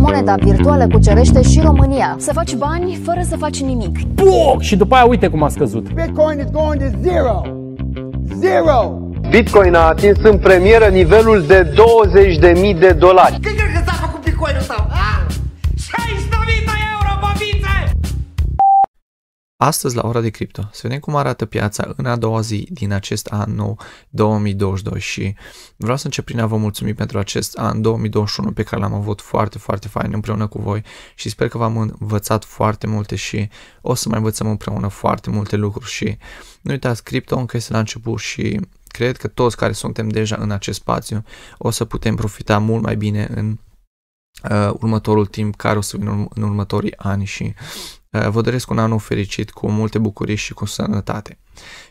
moneda virtuală cucerește și România. Să faci bani fără să faci nimic. Puh! Și după aia uite cum a scăzut. Bitcoin is going to zero. Zero! Bitcoin a atins în premieră nivelul de 20.000 de dolari. Când crezi că s-a făcut Bitcoin-ul Astăzi, la ora de cripto, să vedem cum arată piața în a doua zi din acest an nou 2022 și vreau să încep prin a vă mulțumi pentru acest an 2021 pe care l-am avut foarte, foarte fain împreună cu voi și sper că v-am învățat foarte multe și o să mai învățăm împreună foarte multe lucruri și nu uitați, cripto încă este la început și cred că toți care suntem deja în acest spațiu o să putem profita mult mai bine în uh, următorul timp care o să vină în următorii ani și Eh, vă doresc un anul fericit cu multe bucurii și cu sănătate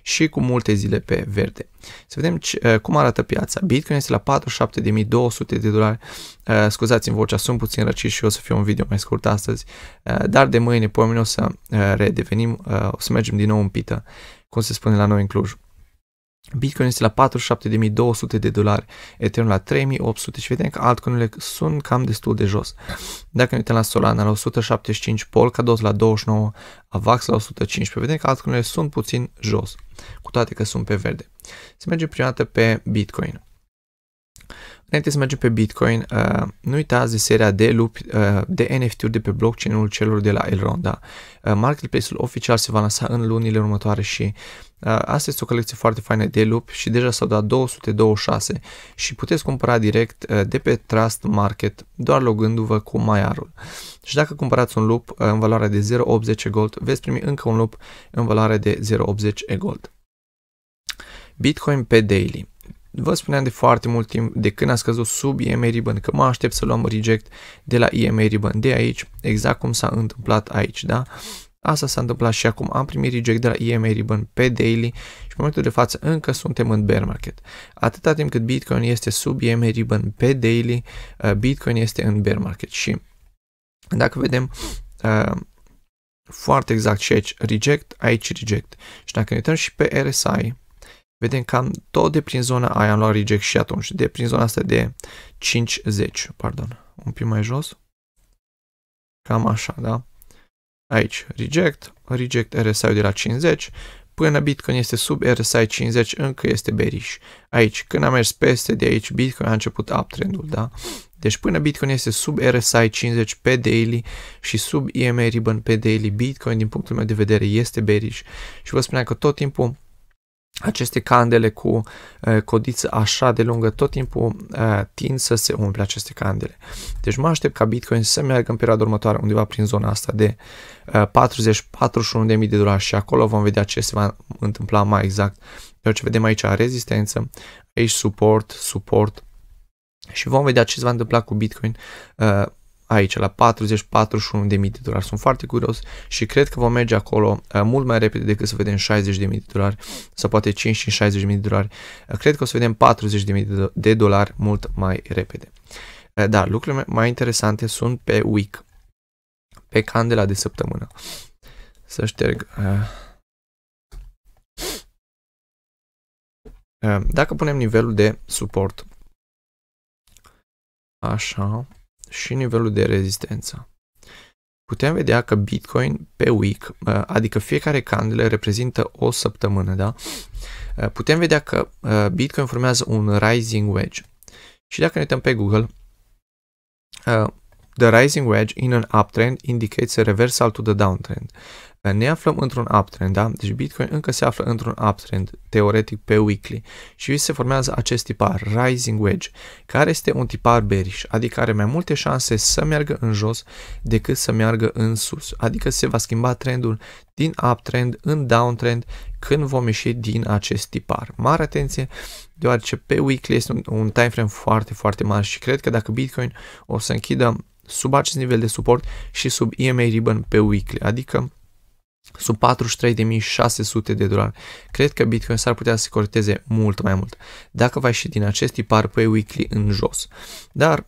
și cu multe zile pe verde. Să vedem ce, eh, cum arată piața. Bitcoin este la 47.200 de dolari. Eh, scuzați-mi vocea, sunt puțin răcit și o să fie un video mai scurt astăzi, dar de mâine, poimine o să redevenim, o să mergem din nou în pită, cum se spune la noi în Cluj. Bitcoin este la 47.200 de dolari, Ethereum la 3.800 și vedem că altcoinele sunt cam destul de jos. Dacă ne uităm la Solana la 175, Polkadot la 29, Avax la 115, vedem că altcoinele sunt puțin jos, cu toate că sunt pe verde. Să mergem prima dată pe Bitcoin. Înainte să mergem pe Bitcoin, uh, nu uitați de seria de, uh, de NFT-uri de pe blockchain-ul celor de la Elrond. Da? Uh, Marketplace-ul oficial se va lansa în lunile următoare și uh, asta este o colecție foarte faină de lup și deja s-au dat 226 și puteți cumpăra direct uh, de pe Trust Market doar logându-vă cu maiarul. Și dacă cumpărați un lup uh, în valoare de 0,80 gold, veți primi încă un lup în valoare de 0,80 gold. Bitcoin pe daily. Vă spuneam de foarte mult timp de când a scăzut sub EMA Ribbon că mă aștept să luăm reject de la EMA Ribbon de aici, exact cum s-a întâmplat aici, da? Asta s-a întâmplat și acum, am primit reject de la EMA Ribbon pe daily și în momentul de față încă suntem în bear market. Atâta timp cât Bitcoin este sub EMA Ribbon pe daily, uh, Bitcoin este în bear market și dacă vedem uh, foarte exact și aici reject, aici reject și dacă ne uităm și pe RSI, vedem că am tot de prin zona aia, am luat reject și atunci, de prin zona asta de 50, pardon, un pic mai jos, cam așa, da? Aici, reject, reject RSI-ul de la 50, până Bitcoin este sub RSI 50, încă este bearish. Aici, când a mers peste de aici, Bitcoin a început uptrendul, da? Deci până Bitcoin este sub RSI 50 pe daily și sub EMA Ribbon pe daily, Bitcoin din punctul meu de vedere este bearish. Și vă spuneam că tot timpul aceste candele cu eh, codiță așa de lungă, tot timpul eh, tind să se umple aceste candele. Deci mă aștept ca Bitcoin să meargă în perioada următoare undeva prin zona asta de 40 eh, 41000 de dolari și acolo vom vedea ce se va întâmpla mai exact. Ceea deci ce vedem aici rezistență, aici suport, suport și vom vedea ce se va întâmpla cu Bitcoin aici, la 40 de mii de dolari. Sunt foarte curios și cred că vom merge acolo uh, mult mai repede decât să vedem 60 de mii de dolari sau poate și 60 de mii de dolari. Uh, cred că o să vedem 40 de mii de dolari mult mai repede. Uh, Dar lucrurile mai interesante sunt pe week, pe candela de săptămână. Să șterg. Dacă punem nivelul de suport, așa, și nivelul de rezistență. Putem vedea că Bitcoin pe week, uh, adică fiecare candle reprezintă o săptămână, da? Uh, putem vedea că uh, Bitcoin formează un rising wedge. Și dacă ne uităm pe Google, the rising wedge in an uptrend indicates a reversal to the downtrend. Ne aflăm într-un uptrend, da? Deci Bitcoin încă se află într-un uptrend, teoretic pe weekly. Și se formează acest tipar, rising wedge, care este un tipar bearish, adică are mai multe șanse să meargă în jos decât să meargă în sus. Adică se va schimba trendul din uptrend în downtrend când vom ieși din acest tipar. Mare atenție, deoarece pe weekly este un, un time frame foarte, foarte mare și cred că dacă Bitcoin o să închidă sub acest nivel de suport și sub EMA ribbon pe weekly, adică sub 43.600 de dolari. Cred că Bitcoin s-ar putea să se corecteze mult mai mult dacă va ieși din acest tipar pe weekly în jos. Dar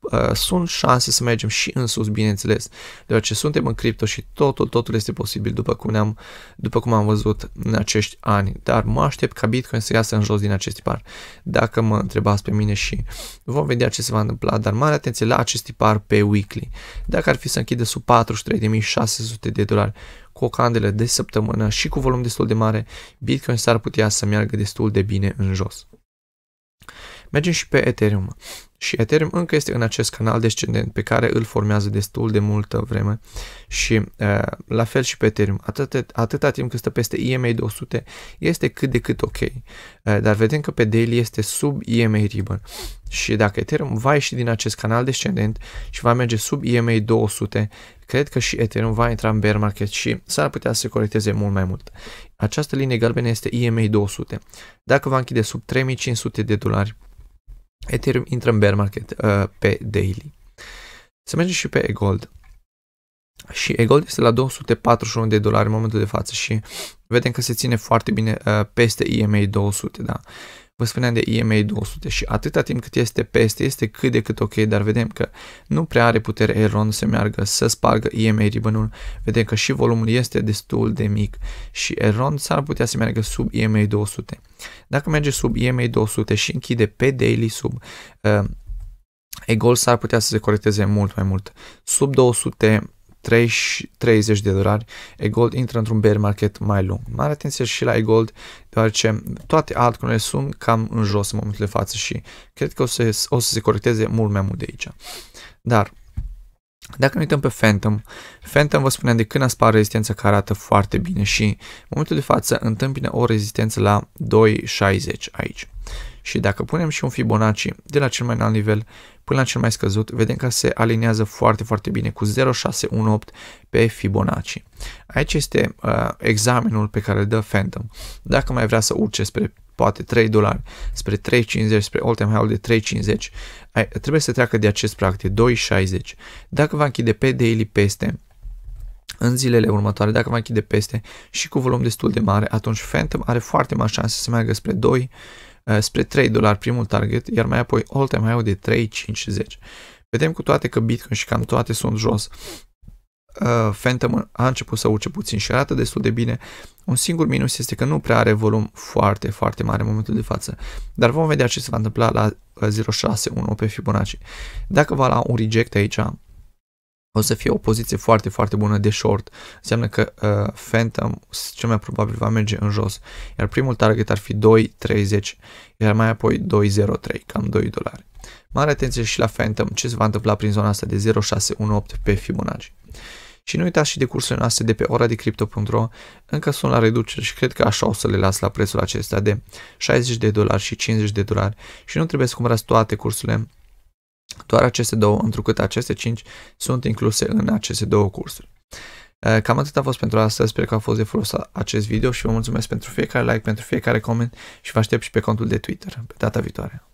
Uh, sunt șanse să mergem și în sus, bineînțeles, deoarece suntem în cripto și totul, totul este posibil după cum, am după cum am văzut în acești ani, dar mă aștept ca Bitcoin să iasă în jos din acest tipar. Dacă mă întrebați pe mine și vom vedea ce se va întâmpla, dar mare atenție la acest tipar pe weekly. Dacă ar fi să închide sub 43.600 de dolari, cu o candelă de săptămână și cu volum destul de mare, Bitcoin s-ar putea să meargă destul de bine în jos. Mergem și pe Ethereum și Ethereum încă este în acest canal descendent pe care îl formează destul de multă vreme și uh, la fel și pe Ethereum. Atâta, atâta timp cât stă peste EMA 200 este cât de cât ok, uh, dar vedem că pe daily este sub EMA ribbon și dacă Ethereum va ieși din acest canal descendent și va merge sub EMA 200, cred că și Ethereum va intra în bear market și s-ar putea să se corecteze mult mai mult. Această linie galbenă este EMA 200. Dacă va închide sub 3500 de dolari, Ethereum intră în bear market uh, pe daily. Să mergem și pe gold și Egold este la 241 de dolari în momentul de față și vedem că se ține foarte bine uh, peste EMA 200, da. Vă spuneam de EMA 200 și atâta timp cât este peste, este cât de cât ok, dar vedem că nu prea are putere Elrond să meargă, să spargă EMA ribbon vedem că și volumul este destul de mic și Elrond s-ar putea să meargă sub EMA 200. Dacă merge sub EMA 200 și închide pe daily sub uh, Egold s-ar putea să se corecteze mult mai mult. Sub 200 30 de dolari, E gold intră într-un bear market mai lung. Mare atenție și la E e-gold, deoarece toate altcoinele sunt cam în jos în momentul de față și cred că o să, o să se corecteze mult mai mult de aici. Dar dacă ne uităm pe Phantom, Phantom vă spuneam de când a spart rezistența care arată foarte bine și în momentul de față întâmpină o rezistență la 2.60 aici dacă punem și un Fibonacci de la cel mai înalt nivel până la cel mai scăzut, vedem că se aliniază foarte, foarte bine cu 0,618 pe Fibonacci. Aici este uh, examenul pe care îl dă Phantom. Dacă mai vrea să urce spre poate 3 dolari spre 3.50, spre all time high de 3.50, trebuie să treacă de acest prag de 2.60. Dacă va închide pe daily peste în zilele următoare, dacă va închide peste și cu volum destul de mare, atunci Phantom are foarte mari șanse să meargă spre 2 Uh, spre 3 dolari primul target, iar mai apoi all time high de 3, 5 și 10. Vedem cu toate că Bitcoin și cam toate sunt jos. Uh, Phantom a început să urce puțin și arată destul de bine. Un singur minus este că nu prea are volum foarte, foarte mare în momentul de față. Dar vom vedea ce se va întâmpla la 0.6.1 uh, pe Fibonacci. Dacă va la un reject aici, o să fie o poziție foarte, foarte bună de short. Înseamnă că uh, Phantom cel mai probabil va merge în jos. Iar primul target ar fi 2.30, iar mai apoi 2.03, cam 2 dolari. Mare atenție și la Phantom, ce se va întâmpla prin zona asta de 0618 pe Fibonacci. Și nu uitați și de cursurile noastre de pe ora de crypto.ro, încă sunt la reducere și cred că așa o să le las la prețul acesta de 60 de dolari și 50 de dolari și nu trebuie să cumpărați toate cursurile doar aceste două, întrucât aceste cinci sunt incluse în aceste două cursuri. Eh, cam atât a fost pentru astăzi, sper că a fost de folos acest video și vă mulțumesc pentru fiecare like, pentru fiecare coment și vă aștept și pe contul de Twitter. Pe data viitoare!